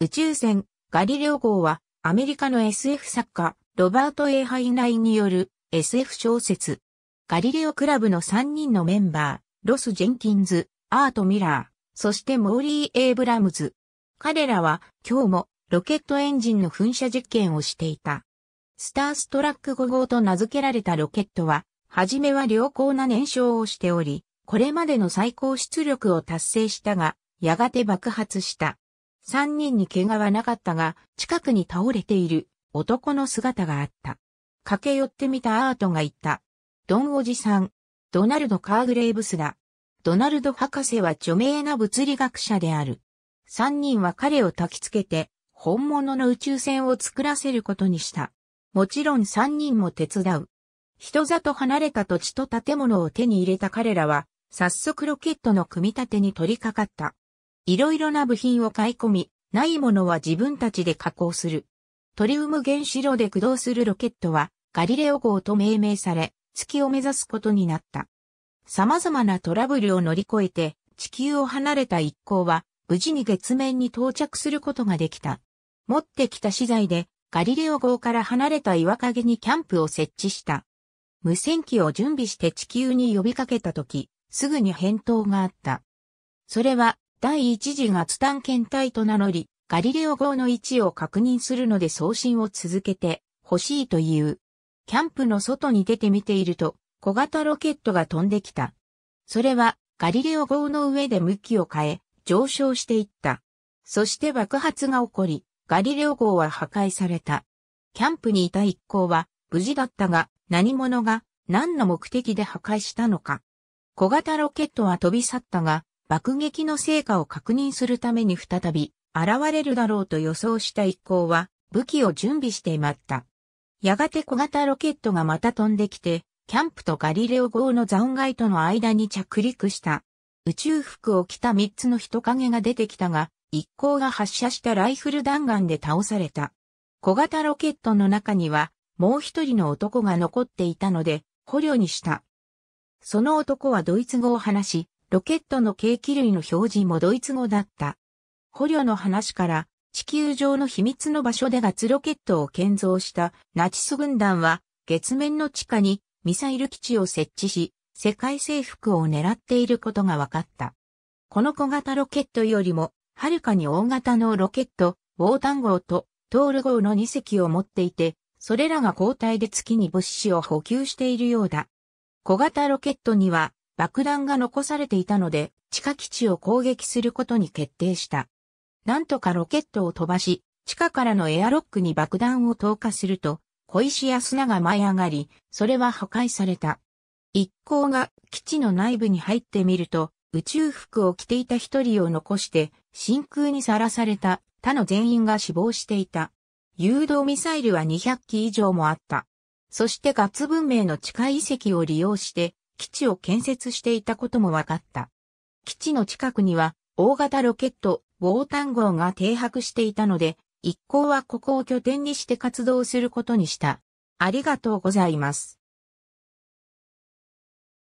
宇宙船、ガリレオ号は、アメリカの SF 作家、ロバート・エーハイナイによる SF 小説。ガリレオクラブの3人のメンバー、ロス・ジェンキンズ、アート・ミラー、そしてモーリー・エイブラムズ。彼らは、今日も、ロケットエンジンの噴射実験をしていた。スターストラック5号と名付けられたロケットは、はじめは良好な燃焼をしており、これまでの最高出力を達成したが、やがて爆発した。3人に怪我はなかったが、近くに倒れている男の姿があった。駆け寄ってみたアートが言った。ドンおじさん、ドナルド・カーグレイブスだ。ドナルド博士は著名な物理学者である。3人は彼を焚きつけて、本物の宇宙船を作らせることにした。もちろん3人も手伝う。人里離れた土地と建物を手に入れた彼らは、早速ロケットの組み立てに取り掛かった。いろいろな部品を買い込み、ないものは自分たちで加工する。トリウム原子炉で駆動するロケットは、ガリレオ号と命名され、月を目指すことになった。様々なトラブルを乗り越えて、地球を離れた一行は、無事に月面に到着することができた。持ってきた資材で、ガリレオ号から離れた岩陰にキャンプを設置した。無線機を準備して地球に呼びかけた時、すぐに返答があった。それは第一次がツタン検体と名乗り、ガリレオ号の位置を確認するので送信を続けて欲しいという。キャンプの外に出てみていると、小型ロケットが飛んできた。それは、ガリレオ号の上で向きを変え、上昇していった。そして爆発が起こり、ガリレオ号は破壊された。キャンプにいた一行は、無事だったが、何者が、何の目的で破壊したのか。小型ロケットは飛び去ったが、爆撃の成果を確認するために再び現れるだろうと予想した一行は武器を準備して待った。やがて小型ロケットがまた飛んできて、キャンプとガリレオ号の残骸との間に着陸した。宇宙服を着た三つの人影が出てきたが、一行が発射したライフル弾丸で倒された。小型ロケットの中には、もう一人の男が残っていたので、捕虜にした。その男はドイツ語を話し、ロケットの計器類の表示もドイツ語だった。捕虜の話から、地球上の秘密の場所でガツロケットを建造したナチス軍団は、月面の地下にミサイル基地を設置し、世界征服を狙っていることが分かった。この小型ロケットよりも、はるかに大型のロケット、ウォータン号とトール号の2隻を持っていて、それらが交代で月に物資を補給しているようだ。小型ロケットには爆弾が残されていたので、地下基地を攻撃することに決定した。なんとかロケットを飛ばし、地下からのエアロックに爆弾を投下すると、小石や砂が舞い上がり、それは破壊された。一行が基地の内部に入ってみると、宇宙服を着ていた一人を残して、真空にさらされた他の全員が死亡していた。誘導ミサイルは200機以上もあった。そしてガッツ文明の地下遺跡を利用して、基地を建設していたことも分かった。基地の近くには大型ロケット、ウォータン号が停泊していたので、一行はここを拠点にして活動することにした。ありがとうございます。